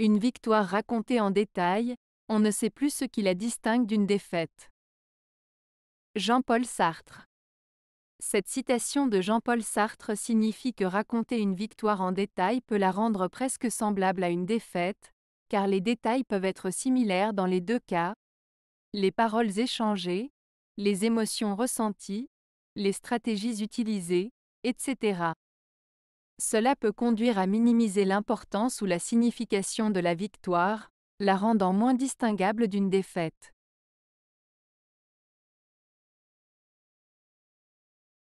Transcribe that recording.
Une victoire racontée en détail, on ne sait plus ce qui la distingue d'une défaite. Jean-Paul Sartre Cette citation de Jean-Paul Sartre signifie que raconter une victoire en détail peut la rendre presque semblable à une défaite, car les détails peuvent être similaires dans les deux cas. Les paroles échangées, les émotions ressenties, les stratégies utilisées, etc. Cela peut conduire à minimiser l'importance ou la signification de la victoire, la rendant moins distinguable d'une défaite.